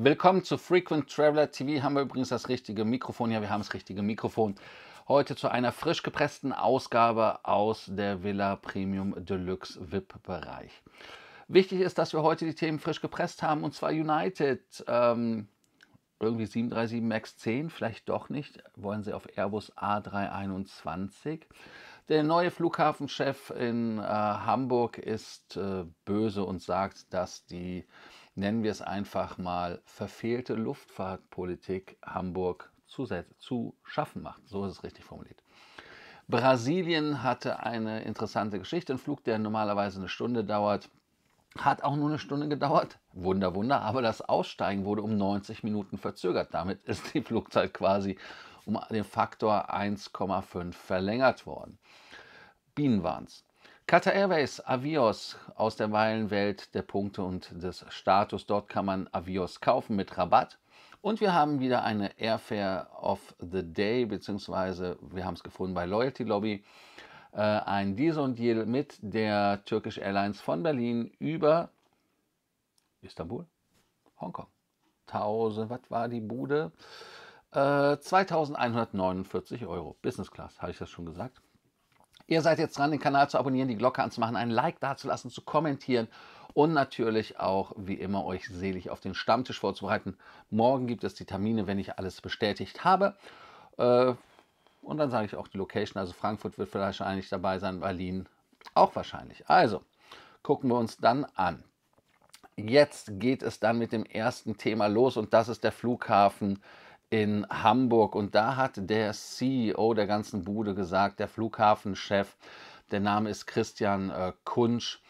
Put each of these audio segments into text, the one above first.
Willkommen zu Frequent Traveler TV. Haben wir übrigens das richtige Mikrofon? Ja, wir haben das richtige Mikrofon. Heute zu einer frisch gepressten Ausgabe aus der Villa Premium Deluxe VIP-Bereich. Wichtig ist, dass wir heute die Themen frisch gepresst haben und zwar United. Ähm, irgendwie 737 MAX 10, vielleicht doch nicht. Wollen sie auf Airbus A321? Der neue Flughafenchef in äh, Hamburg ist äh, böse und sagt, dass die nennen wir es einfach mal, verfehlte Luftfahrtpolitik Hamburg zu, zu schaffen macht. So ist es richtig formuliert. Brasilien hatte eine interessante Geschichte. Ein Flug, der normalerweise eine Stunde dauert, hat auch nur eine Stunde gedauert. Wunder, Wunder. Aber das Aussteigen wurde um 90 Minuten verzögert. Damit ist die Flugzeit quasi um den Faktor 1,5 verlängert worden. Bienen waren es. Qatar Airways Avios aus der Meilenwelt der Punkte und des Status. Dort kann man Avios kaufen mit Rabatt. Und wir haben wieder eine Airfare of the Day, beziehungsweise wir haben es gefunden bei Loyalty Lobby. Äh, ein Diesel und Deal mit der Turkish Airlines von Berlin über Istanbul, Hongkong. 1000, was war die Bude? Äh, 2149 Euro. Business Class, habe ich das schon gesagt? Ihr seid jetzt dran, den Kanal zu abonnieren, die Glocke anzumachen, ein Like dazulassen, zu kommentieren und natürlich auch, wie immer, euch selig auf den Stammtisch vorzubereiten. Morgen gibt es die Termine, wenn ich alles bestätigt habe. Äh, und dann sage ich auch die Location. Also Frankfurt wird vielleicht eigentlich dabei sein, Berlin auch wahrscheinlich. Also gucken wir uns dann an. Jetzt geht es dann mit dem ersten Thema los und das ist der Flughafen in Hamburg und da hat der CEO der ganzen Bude gesagt, der Flughafenchef, der Name ist Christian äh, Kunsch,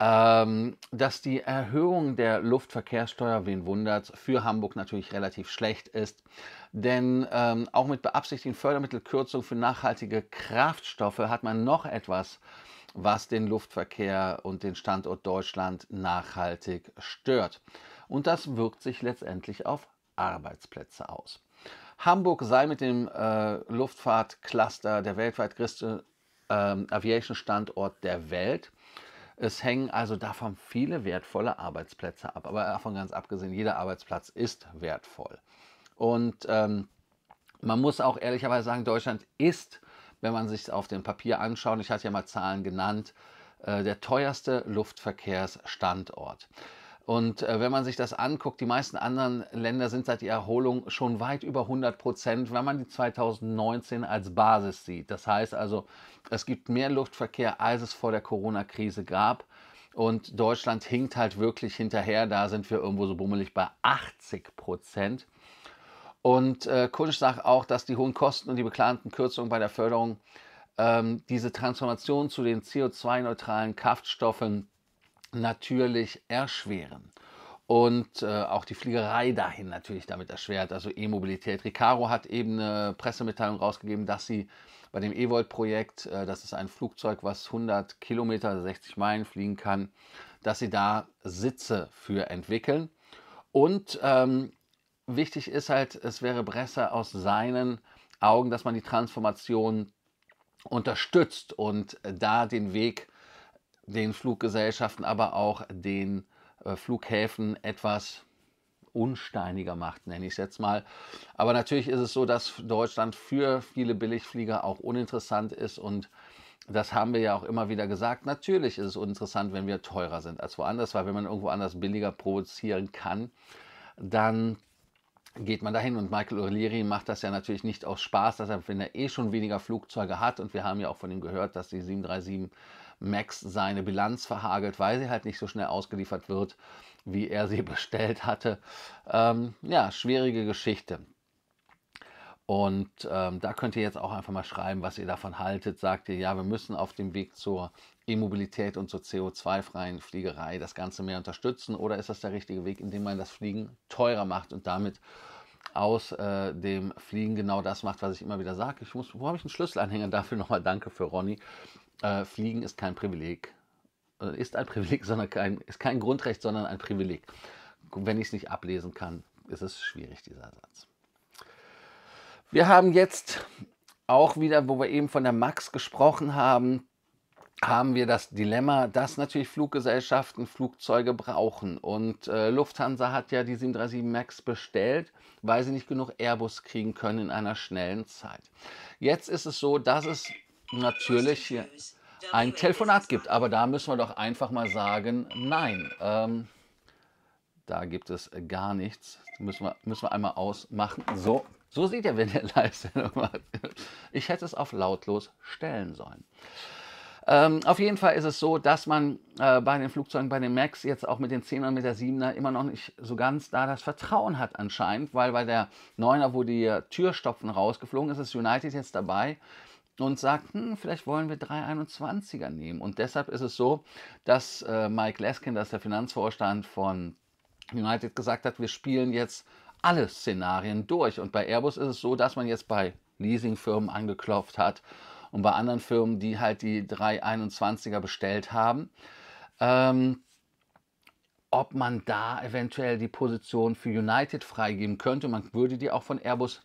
ähm, dass die Erhöhung der Luftverkehrssteuer, wen wundert, für Hamburg natürlich relativ schlecht ist. Denn ähm, auch mit beabsichtigten Fördermittelkürzungen für nachhaltige Kraftstoffe hat man noch etwas, was den Luftverkehr und den Standort Deutschland nachhaltig stört. Und das wirkt sich letztendlich auf Arbeitsplätze aus. Hamburg sei mit dem äh, Luftfahrtcluster der weltweit größte äh, Aviation-Standort der Welt. Es hängen also davon viele wertvolle Arbeitsplätze ab. Aber davon ganz abgesehen, jeder Arbeitsplatz ist wertvoll. Und ähm, man muss auch ehrlicherweise sagen, Deutschland ist, wenn man sich auf dem Papier anschaut, ich hatte ja mal Zahlen genannt, äh, der teuerste Luftverkehrsstandort. Und äh, wenn man sich das anguckt, die meisten anderen Länder sind seit der Erholung schon weit über 100 Prozent, wenn man die 2019 als Basis sieht. Das heißt also, es gibt mehr Luftverkehr, als es vor der Corona-Krise gab. Und Deutschland hinkt halt wirklich hinterher. Da sind wir irgendwo so bummelig bei 80 Prozent. Und äh, Kunsch sagt auch, dass die hohen Kosten und die geplanten Kürzungen bei der Förderung ähm, diese Transformation zu den CO2-neutralen Kraftstoffen natürlich erschweren. Und äh, auch die Fliegerei dahin natürlich damit erschwert, also E-Mobilität. Ricaro hat eben eine Pressemitteilung rausgegeben, dass sie bei dem E-Volt-Projekt, äh, das ist ein Flugzeug, was 100 Kilometer, 60 also Meilen fliegen kann, dass sie da Sitze für entwickeln. Und ähm, wichtig ist halt, es wäre Bresser aus seinen Augen, dass man die Transformation unterstützt und äh, da den Weg den Fluggesellschaften, aber auch den äh, Flughäfen etwas unsteiniger macht, nenne ich es jetzt mal. Aber natürlich ist es so, dass Deutschland für viele Billigflieger auch uninteressant ist und das haben wir ja auch immer wieder gesagt. Natürlich ist es uninteressant, wenn wir teurer sind als woanders, weil wenn man irgendwo anders billiger provozieren kann, dann geht man dahin. Und Michael O'Leary macht das ja natürlich nicht aus Spaß, deshalb, wenn er eh schon weniger Flugzeuge hat, und wir haben ja auch von ihm gehört, dass die 737 Max seine Bilanz verhagelt, weil sie halt nicht so schnell ausgeliefert wird, wie er sie bestellt hatte. Ähm, ja, schwierige Geschichte. Und ähm, da könnt ihr jetzt auch einfach mal schreiben, was ihr davon haltet. Sagt ihr, ja, wir müssen auf dem Weg zur E-Mobilität und zur CO2-freien Fliegerei das Ganze mehr unterstützen? Oder ist das der richtige Weg, indem man das Fliegen teurer macht und damit aus äh, dem Fliegen genau das macht, was ich immer wieder sage. Ich muss, wo habe ich einen Schlüsselanhänger dafür? Nochmal danke für Ronny äh, Fliegen ist kein Privileg. Ist ein Privileg, sondern kein, ist kein Grundrecht, sondern ein Privileg. Wenn ich es nicht ablesen kann, ist es schwierig, dieser Satz. Wir haben jetzt auch wieder, wo wir eben von der Max gesprochen haben, haben wir das Dilemma, dass natürlich Fluggesellschaften Flugzeuge brauchen. Und äh, Lufthansa hat ja die 737 MAX bestellt, weil sie nicht genug Airbus kriegen können in einer schnellen Zeit. Jetzt ist es so, dass es natürlich ein Telefonat gibt. Aber da müssen wir doch einfach mal sagen, nein, ähm, da gibt es gar nichts. müssen wir, müssen wir einmal ausmachen. So, so sieht er, wenn er leise macht. Ich hätte es auf lautlos stellen sollen. Ähm, auf jeden Fall ist es so, dass man äh, bei den Flugzeugen, bei den Max, jetzt auch mit den 10er und mit der 7er immer noch nicht so ganz da das Vertrauen hat anscheinend, weil bei der 9er, wo die äh, Türstopfen rausgeflogen ist, ist United jetzt dabei und sagt, hm, vielleicht wollen wir 321er nehmen. Und deshalb ist es so, dass äh, Mike Leskin, das ist der Finanzvorstand von United, gesagt hat, wir spielen jetzt alle Szenarien durch. Und bei Airbus ist es so, dass man jetzt bei Leasingfirmen angeklopft hat und bei anderen Firmen, die halt die 321er bestellt haben. Ähm, ob man da eventuell die Position für United freigeben könnte. Man würde die auch von Airbus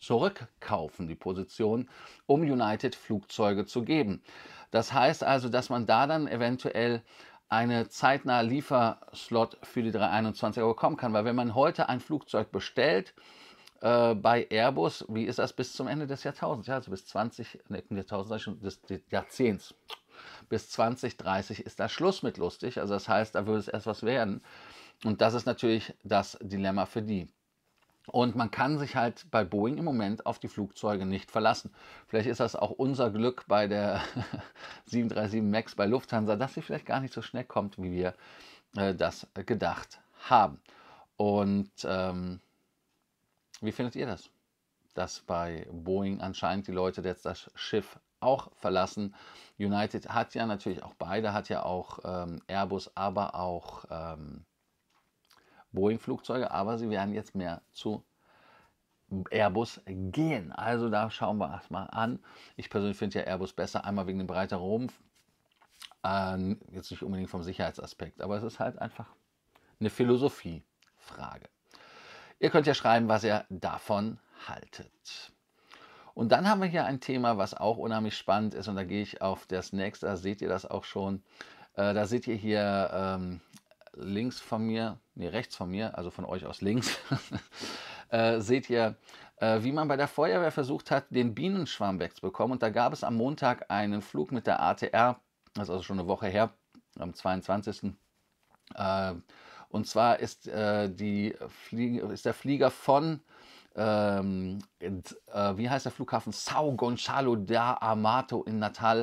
zurückkaufen, die Position, um United Flugzeuge zu geben. Das heißt also, dass man da dann eventuell eine zeitnahe Lieferslot für die 321 bekommen kann, weil wenn man heute ein Flugzeug bestellt, äh, bei Airbus, wie ist das bis zum Ende des Jahrtausends, ja, also bis 20, ne, Jahrtausends, des, des Jahrzehnts, bis 2030 ist da Schluss mit lustig, also das heißt, da würde es erst was werden und das ist natürlich das Dilemma für die. Und man kann sich halt bei Boeing im Moment auf die Flugzeuge nicht verlassen. Vielleicht ist das auch unser Glück bei der 737 MAX bei Lufthansa, dass sie vielleicht gar nicht so schnell kommt, wie wir äh, das gedacht haben. Und ähm, wie findet ihr das? Dass bei Boeing anscheinend die Leute jetzt das Schiff auch verlassen. United hat ja natürlich auch beide, hat ja auch ähm, Airbus, aber auch ähm, Boeing-Flugzeuge, aber sie werden jetzt mehr zu Airbus gehen. Also da schauen wir erstmal an. Ich persönlich finde ja Airbus besser, einmal wegen dem breiter Rumpf, äh, jetzt nicht unbedingt vom Sicherheitsaspekt, aber es ist halt einfach eine Philosophiefrage. Ihr könnt ja schreiben, was ihr davon haltet. Und dann haben wir hier ein Thema, was auch unheimlich spannend ist. Und da gehe ich auf das nächste, da seht ihr das auch schon. Äh, da seht ihr hier ähm, links von mir nee, rechts von mir, also von euch aus links, äh, seht ihr, äh, wie man bei der Feuerwehr versucht hat, den Bienenschwarm wegzubekommen. Und da gab es am Montag einen Flug mit der ATR, das ist also schon eine Woche her, am 22. Äh, und zwar ist, äh, die ist der Flieger von ähm, äh, wie heißt der Flughafen? Sao Gonzalo da Amato in Natal.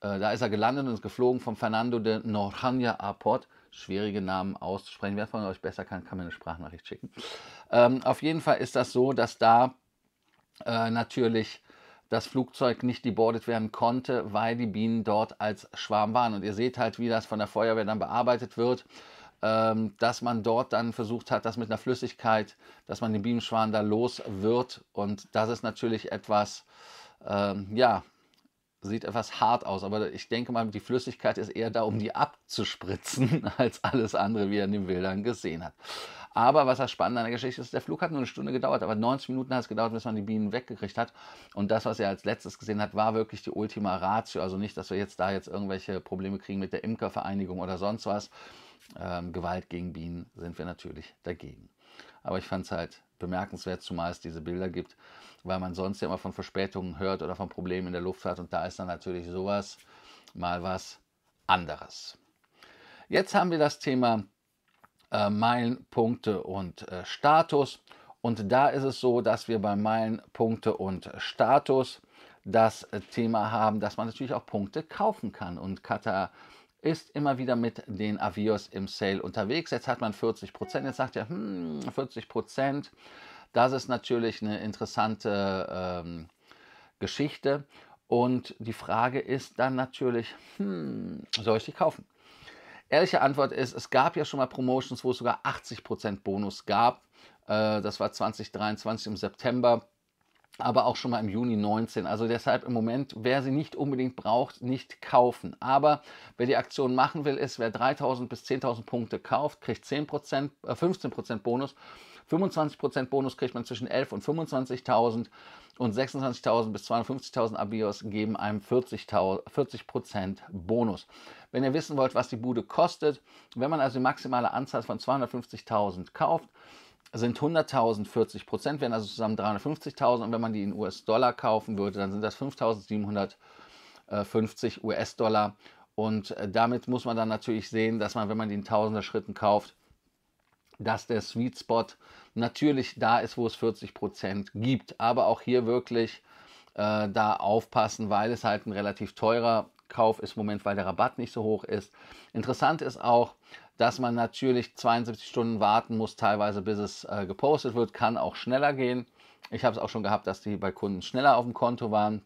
Äh, da ist er gelandet und ist geflogen vom Fernando de Noronha Airport schwierige Namen auszusprechen. Wer von euch besser kann, kann mir eine Sprachnachricht schicken. Ähm, auf jeden Fall ist das so, dass da äh, natürlich das Flugzeug nicht debordet werden konnte, weil die Bienen dort als Schwarm waren. Und ihr seht halt, wie das von der Feuerwehr dann bearbeitet wird, ähm, dass man dort dann versucht hat, das mit einer Flüssigkeit, dass man den Bienenschwarm da los wird. Und das ist natürlich etwas, ähm, ja, sieht etwas hart aus, aber ich denke mal, die Flüssigkeit ist eher da, um die abzuspritzen, als alles andere, wie er in den Bildern gesehen hat. Aber was das Spannende an der Geschichte ist, der Flug hat nur eine Stunde gedauert, aber 90 Minuten hat es gedauert, bis man die Bienen weggekriegt hat. Und das, was er als letztes gesehen hat, war wirklich die Ultima Ratio. Also nicht, dass wir jetzt da jetzt irgendwelche Probleme kriegen mit der Imkervereinigung oder sonst was. Ähm, Gewalt gegen Bienen sind wir natürlich dagegen. Aber ich fand es halt bemerkenswert, zumal es diese Bilder gibt, weil man sonst ja immer von Verspätungen hört oder von Problemen in der Luftfahrt und da ist dann natürlich sowas mal was anderes. Jetzt haben wir das Thema äh, Meilenpunkte und äh, Status und da ist es so, dass wir bei Meilenpunkte und Status das äh, Thema haben, dass man natürlich auch Punkte kaufen kann und Katar ist immer wieder mit den Avios im Sale unterwegs. Jetzt hat man 40 Prozent. Jetzt sagt er, hm, 40 Prozent, das ist natürlich eine interessante ähm, Geschichte. Und die Frage ist dann natürlich, hm, soll ich die kaufen? Ehrliche Antwort ist, es gab ja schon mal Promotions, wo es sogar 80% Bonus gab. Äh, das war 2023 im September aber auch schon mal im Juni 19. Also deshalb im Moment, wer sie nicht unbedingt braucht, nicht kaufen. Aber wer die Aktion machen will, ist, wer 3000 bis 10.000 Punkte kauft, kriegt 10%, äh, 15% Bonus. 25% Bonus kriegt man zwischen 11 und 25.000 und 26.000 bis 250.000 Abios geben einem 40%, 40 Bonus. Wenn ihr wissen wollt, was die Bude kostet, wenn man also die maximale Anzahl von 250.000 kauft, sind 100.000 40 Prozent, wären also zusammen 350.000. Und wenn man die in US-Dollar kaufen würde, dann sind das 5.750 äh, US-Dollar. Und äh, damit muss man dann natürlich sehen, dass man, wenn man die in tausender Schritten kauft, dass der Sweet Spot natürlich da ist, wo es 40 Prozent gibt. Aber auch hier wirklich äh, da aufpassen, weil es halt ein relativ teurer Kauf ist im Moment, weil der Rabatt nicht so hoch ist. Interessant ist auch, dass man natürlich 72 Stunden warten muss, teilweise bis es äh, gepostet wird, kann auch schneller gehen. Ich habe es auch schon gehabt, dass die bei Kunden schneller auf dem Konto waren.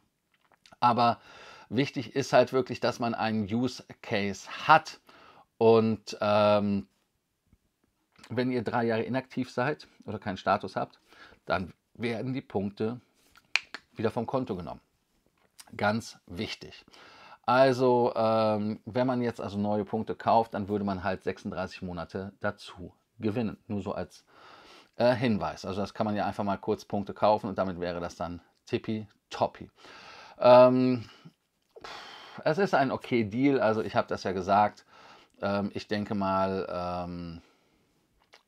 Aber wichtig ist halt wirklich, dass man einen Use Case hat. Und ähm, wenn ihr drei Jahre inaktiv seid oder keinen Status habt, dann werden die Punkte wieder vom Konto genommen. Ganz wichtig. Also, ähm, wenn man jetzt also neue Punkte kauft, dann würde man halt 36 Monate dazu gewinnen. Nur so als äh, Hinweis. Also, das kann man ja einfach mal kurz Punkte kaufen und damit wäre das dann tippitoppi. Ähm, es ist ein okay Deal. Also, ich habe das ja gesagt. Ähm, ich denke mal, ähm,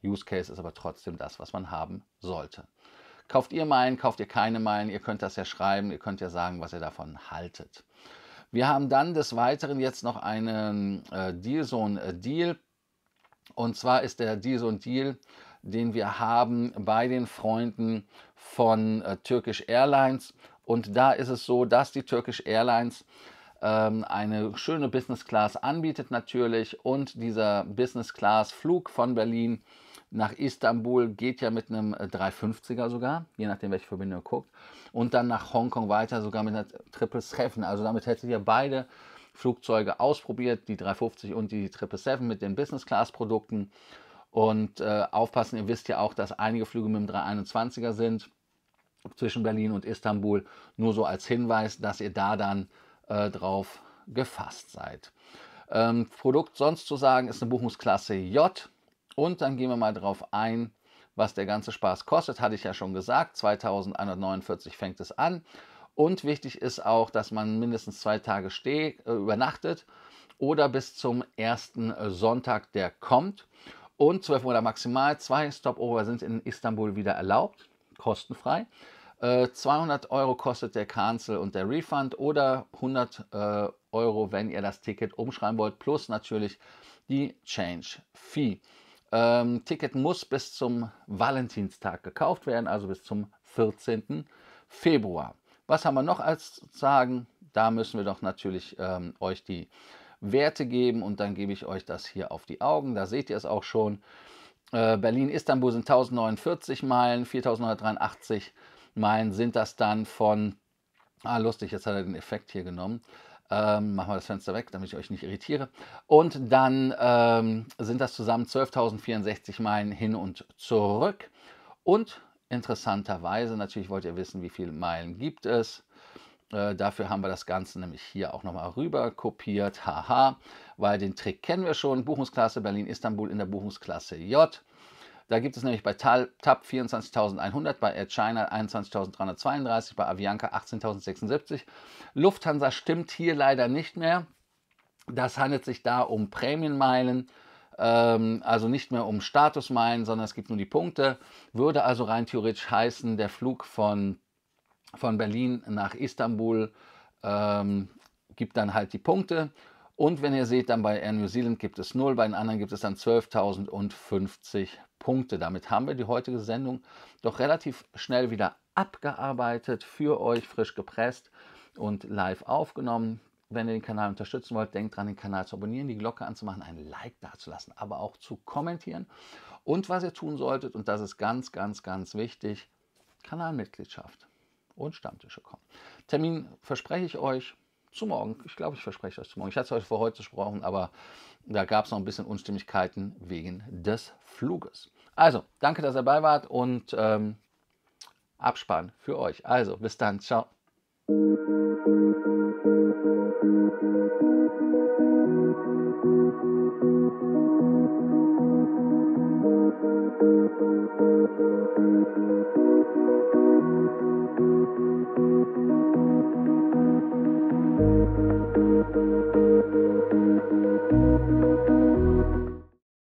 Use Case ist aber trotzdem das, was man haben sollte. Kauft ihr meinen, kauft ihr keine meinen? Ihr könnt das ja schreiben, ihr könnt ja sagen, was ihr davon haltet. Wir haben dann des Weiteren jetzt noch einen äh, Deal, so äh, ein Deal. Und zwar ist der Deal, so ein Deal, den wir haben bei den Freunden von äh, Turkish Airlines. Und da ist es so, dass die Turkish Airlines ähm, eine schöne Business Class anbietet natürlich. Und dieser Business Class Flug von Berlin nach Istanbul geht ja mit einem 350er äh, sogar, je nachdem, welche Verbindung ihr guckt. Und dann nach Hongkong weiter sogar mit einer Triple Seven. Also damit hättet ihr beide Flugzeuge ausprobiert, die 350 und die 777 mit den Business Class Produkten. Und äh, aufpassen, ihr wisst ja auch, dass einige Flüge mit dem 321er sind zwischen Berlin und Istanbul. Nur so als Hinweis, dass ihr da dann äh, drauf gefasst seid. Ähm, Produkt sonst zu sagen ist eine Buchungsklasse J. Und dann gehen wir mal drauf ein, was der ganze Spaß kostet, hatte ich ja schon gesagt. 2149 fängt es an. Und wichtig ist auch, dass man mindestens zwei Tage steh, äh, übernachtet oder bis zum ersten Sonntag, der kommt. Und 12 Monate maximal. Zwei Stopover sind in Istanbul wieder erlaubt, kostenfrei. Äh, 200 Euro kostet der Cancel und der Refund oder 100 äh, Euro, wenn ihr das Ticket umschreiben wollt, plus natürlich die Change Fee. Ähm, Ticket muss bis zum Valentinstag gekauft werden, also bis zum 14. Februar. Was haben wir noch als sagen? Da müssen wir doch natürlich ähm, euch die Werte geben und dann gebe ich euch das hier auf die Augen. Da seht ihr es auch schon. Äh, Berlin-Istanbul sind 1049 Meilen, 4983 Meilen sind das dann von, ah lustig, jetzt hat er den Effekt hier genommen, ähm, machen wir das Fenster weg, damit ich euch nicht irritiere. Und dann ähm, sind das zusammen 12.064 Meilen hin und zurück. Und interessanterweise, natürlich wollt ihr wissen, wie viele Meilen gibt es. Äh, dafür haben wir das Ganze nämlich hier auch nochmal rüber kopiert. Haha, weil den Trick kennen wir schon. Buchungsklasse Berlin-Istanbul in der Buchungsklasse J. Da gibt es nämlich bei TAP 24.100, bei Air China 21.332, bei Avianca 18.076. Lufthansa stimmt hier leider nicht mehr. Das handelt sich da um Prämienmeilen, ähm, also nicht mehr um Statusmeilen, sondern es gibt nur die Punkte. Würde also rein theoretisch heißen, der Flug von, von Berlin nach Istanbul ähm, gibt dann halt die Punkte. Und wenn ihr seht, dann bei Air New Zealand gibt es 0, bei den anderen gibt es dann 12.050 Punkte. Damit haben wir die heutige Sendung doch relativ schnell wieder abgearbeitet, für euch frisch gepresst und live aufgenommen. Wenn ihr den Kanal unterstützen wollt, denkt dran, den Kanal zu abonnieren, die Glocke anzumachen, ein Like dazulassen, aber auch zu kommentieren. Und was ihr tun solltet, und das ist ganz, ganz, ganz wichtig, Kanalmitgliedschaft und Stammtische kommen. Termin verspreche ich euch zu morgen. Ich glaube, ich verspreche euch zu morgen. Ich hatte es euch vor heute gesprochen, aber da gab es noch ein bisschen Unstimmigkeiten wegen des Fluges. Also, danke, dass ihr dabei wart und ähm, Abspann für euch. Also, bis dann. Ciao.